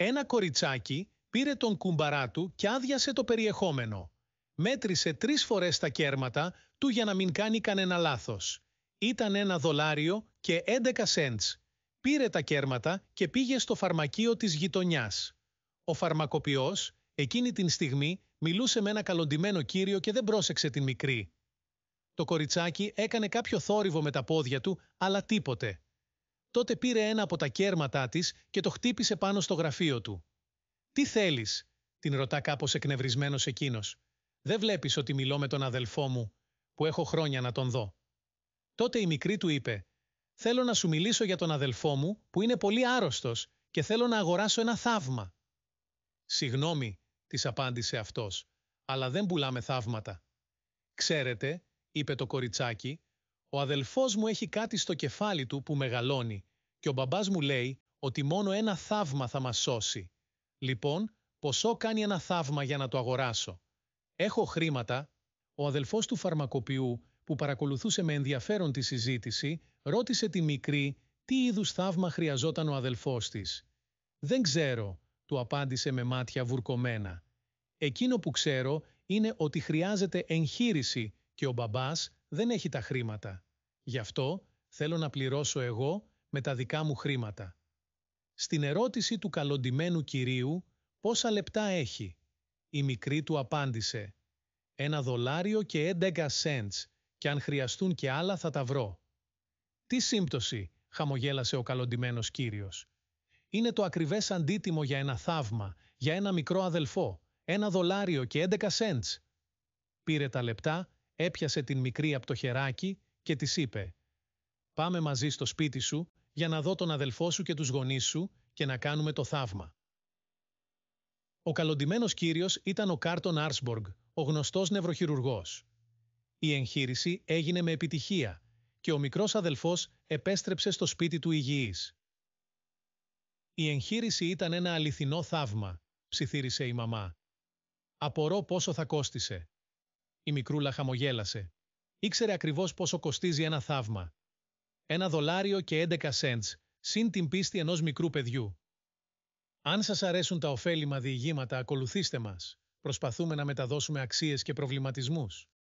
Ένα κοριτσάκι πήρε τον κουμπαρά του και άδειασε το περιεχόμενο. Μέτρησε τρεις φορές τα κέρματα του για να μην κάνει κανένα λάθος. Ήταν ένα δολάριο και 11 cents. Πήρε τα κέρματα και πήγε στο φαρμακείο της γειτονιάς. Ο φαρμακοποιός εκείνη την στιγμή μιλούσε με ένα καλοντημένο κύριο και δεν πρόσεξε την μικρή. Το κοριτσάκι έκανε κάποιο θόρυβο με τα πόδια του, αλλά τίποτε τότε πήρε ένα από τα κέρματά της και το χτύπησε πάνω στο γραφείο του. «Τι θέλεις» την ρωτά κάπως εκνευρισμένος εκείνος. «Δεν βλέπεις ότι μιλώ με τον αδελφό μου, που έχω χρόνια να τον δω». Τότε η μικρή του είπε «Θέλω να σου μιλήσω για τον αδελφό μου, που είναι πολύ άρρωστος και θέλω να αγοράσω ένα θαύμα». «Συγγνώμη», της απάντησε αυτός, «αλλά δεν πουλάμε θαύματα». «Ξέρετε», είπε το κοριτσάκι, «ο αδελφός μου έχει κάτι στο κεφάλι του που μεγαλώνει και ο μπαμπάς μου λέει ότι μόνο ένα θαύμα θα μας σώσει. Λοιπόν, ποσό κάνει ένα θαύμα για να το αγοράσω. Έχω χρήματα. Ο αδελφός του φαρμακοποιού, που παρακολουθούσε με ενδιαφέρον τη συζήτηση, ρώτησε τη μικρή τι είδους θαύμα χρειαζόταν ο αδελφός της. «Δεν ξέρω», του απάντησε με μάτια βουρκωμένα. «Εκείνο που ξέρω είναι ότι χρειάζεται εγχείρηση και ο μπαμπάς δεν έχει τα χρήματα. Γι' αυτό θέλω να πληρώσω εγώ με τα δικά μου χρήματα. Στην ερώτηση του καλοντιμένου κυρίου «Πόσα λεπτά έχει» η μικρή του απάντησε «Ένα δολάριο και 11 cents και αν χρειαστούν και άλλα θα τα βρω». «Τι σύμπτωση» χαμογέλασε ο καλοντημένος κύριος. «Είναι το ακριβές αντίτιμο για ένα θαύμα, για ένα μικρό αδελφό, ένα δολάριο και 11 cents». Πήρε τα λεπτά, έπιασε την μικρή από το χεράκι και της είπε «Πάμε μαζί στο σπίτι σου, για να δω τον αδελφό σου και τους γονείς σου και να κάνουμε το θαύμα. Ο καλοντημένος κύριος ήταν ο Κάρτον Άρσμποργκ, ο γνωστός νευροχειρουργός. Η εγχείρηση έγινε με επιτυχία και ο μικρός αδελφός επέστρεψε στο σπίτι του υγιής. «Η εγχείρηση ήταν ένα αληθινό θαύμα», ψιθύρισε η μαμά. «Απορώ πόσο θα κόστισε». Η μικρούλα χαμογέλασε. Ήξερε ακριβώς πόσο κοστίζει ένα θαύμα ένα δολάριο και 11 cents, συν την πίστη ενός μικρού παιδιού. Αν σας αρέσουν τα ωφέλιμα διηγήματα, ακολουθήστε μας. Προσπαθούμε να μεταδώσουμε αξίες και προβληματισμούς.